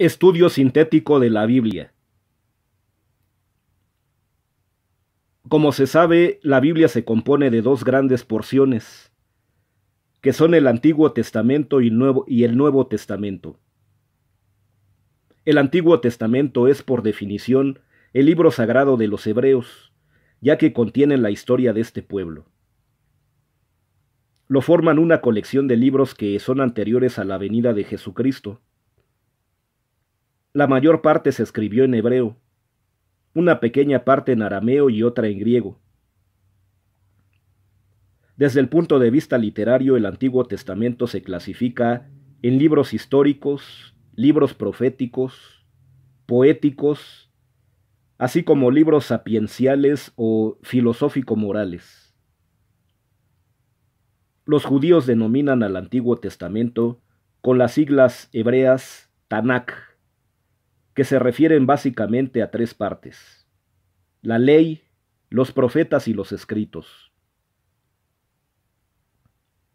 Estudio sintético de la Biblia. Como se sabe, la Biblia se compone de dos grandes porciones, que son el Antiguo Testamento y, el Nuevo Testamento. El Antiguo Testamento es, por definición, el libro sagrado de los hebreos, ya que contiene la historia de este pueblo. Lo forman una colección de libros que son anteriores a la venida de Jesucristo la mayor parte se escribió en hebreo, una pequeña parte en arameo y otra en griego. Desde el punto de vista literario, el Antiguo Testamento se clasifica en libros históricos, libros proféticos, poéticos, así como libros sapienciales o filosófico-morales. Los judíos denominan al Antiguo Testamento con las siglas hebreas Tanakh, que se refieren básicamente a tres partes, la ley, los profetas y los escritos.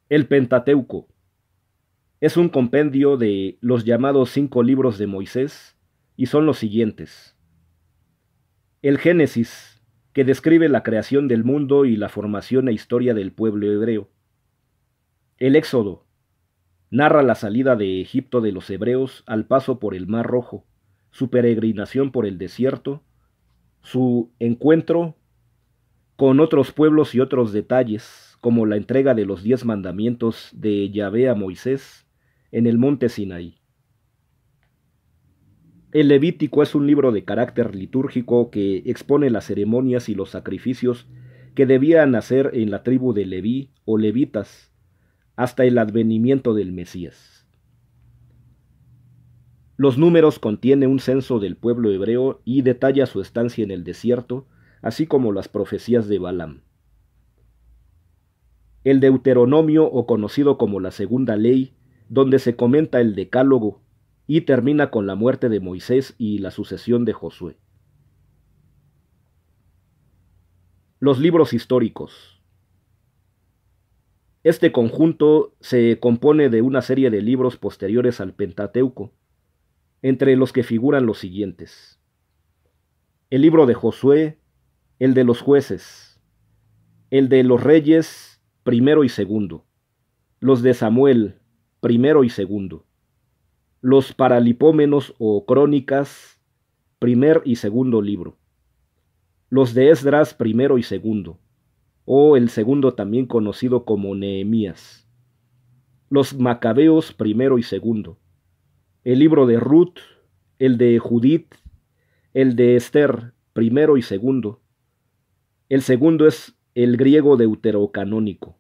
El Pentateuco es un compendio de los llamados cinco libros de Moisés y son los siguientes. El Génesis, que describe la creación del mundo y la formación e historia del pueblo hebreo. El Éxodo, narra la salida de Egipto de los hebreos al paso por el Mar Rojo su peregrinación por el desierto, su encuentro con otros pueblos y otros detalles, como la entrega de los diez mandamientos de Yahvé a Moisés en el monte Sinaí. El Levítico es un libro de carácter litúrgico que expone las ceremonias y los sacrificios que debían hacer en la tribu de Leví o levitas hasta el advenimiento del Mesías. Los números contiene un censo del pueblo hebreo y detalla su estancia en el desierto, así como las profecías de Balaam. El Deuteronomio, o conocido como la Segunda Ley, donde se comenta el Decálogo, y termina con la muerte de Moisés y la sucesión de Josué. Los libros históricos. Este conjunto se compone de una serie de libros posteriores al Pentateuco, entre los que figuran los siguientes. El libro de Josué, el de los jueces, el de los reyes primero y segundo, los de Samuel primero y segundo, los paralipómenos o crónicas primer y segundo libro, los de Esdras primero y segundo, o el segundo también conocido como Nehemías, los macabeos primero y segundo, el libro de Ruth, el de Judith, el de Esther, primero y segundo. El segundo es el griego deuterocanónico.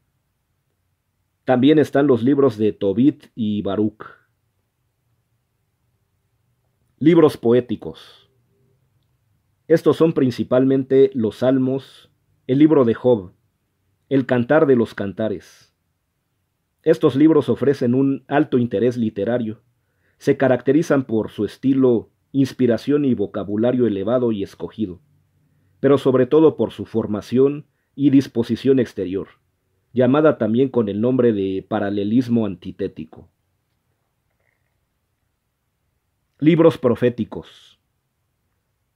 También están los libros de Tobit y Baruch. Libros poéticos. Estos son principalmente los Salmos, el libro de Job, el Cantar de los Cantares. Estos libros ofrecen un alto interés literario se caracterizan por su estilo, inspiración y vocabulario elevado y escogido, pero sobre todo por su formación y disposición exterior, llamada también con el nombre de paralelismo antitético. Libros proféticos.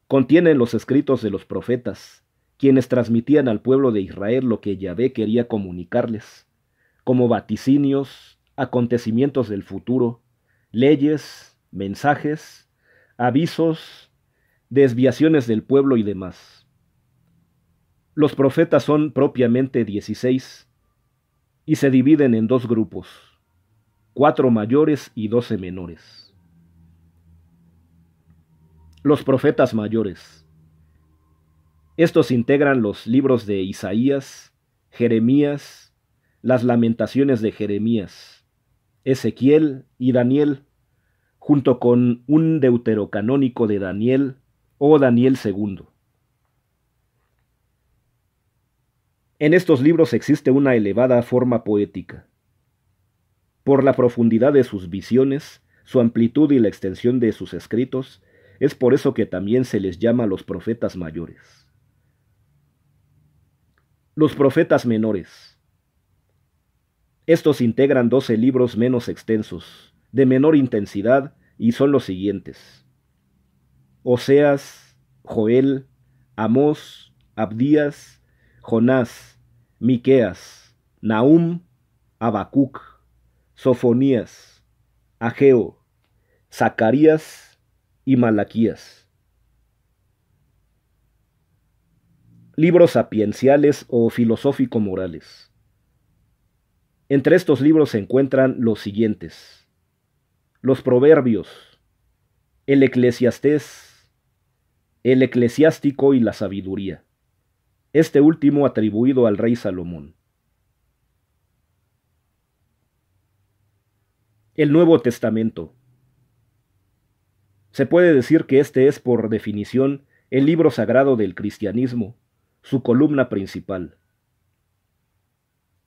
Contienen los escritos de los profetas, quienes transmitían al pueblo de Israel lo que Yahvé quería comunicarles, como vaticinios, acontecimientos del futuro, leyes, mensajes, avisos, desviaciones del pueblo y demás. Los profetas son propiamente dieciséis y se dividen en dos grupos, cuatro mayores y doce menores. Los profetas mayores. Estos integran los libros de Isaías, Jeremías, las lamentaciones de Jeremías, Ezequiel y Daniel, junto con un deuterocanónico de Daniel o Daniel II. En estos libros existe una elevada forma poética. Por la profundidad de sus visiones, su amplitud y la extensión de sus escritos, es por eso que también se les llama los profetas mayores. Los profetas menores. Estos integran doce libros menos extensos, de menor intensidad, y son los siguientes. Oseas, Joel, Amós, Abdías, Jonás, Miqueas, Nahum, Abacuc, Sofonías, Ageo, Zacarías y Malaquías. Libros sapienciales o filosófico-morales. Entre estos libros se encuentran los siguientes. Los Proverbios, el Eclesiastés, el Eclesiástico y la Sabiduría, este último atribuido al rey Salomón. El Nuevo Testamento. Se puede decir que este es, por definición, el libro sagrado del cristianismo, su columna principal.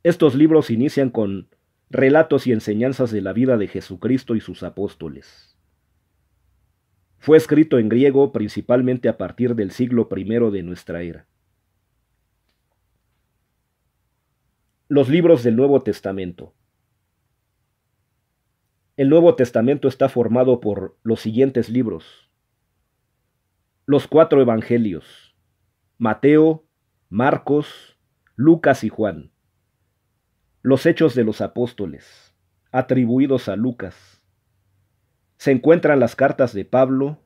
Estos libros inician con relatos y enseñanzas de la vida de Jesucristo y sus apóstoles. Fue escrito en griego principalmente a partir del siglo I de nuestra era. Los libros del Nuevo Testamento. El Nuevo Testamento está formado por los siguientes libros. Los cuatro Evangelios. Mateo, Marcos, Lucas y Juan. Los hechos de los apóstoles, atribuidos a Lucas. Se encuentran las cartas de Pablo,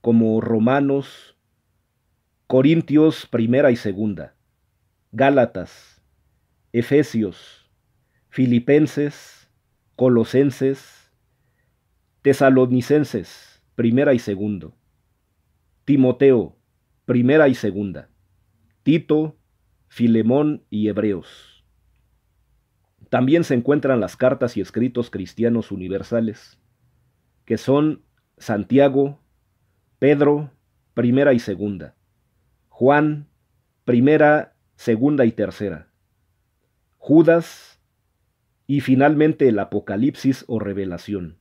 como Romanos, Corintios primera y segunda, Gálatas, Efesios, Filipenses, Colosenses, Tesalonicenses primera y segundo, Timoteo primera y segunda, Tito, Filemón y Hebreos. También se encuentran las cartas y escritos cristianos universales, que son Santiago, Pedro, primera y segunda, Juan, primera, segunda y tercera, Judas y finalmente el Apocalipsis o Revelación.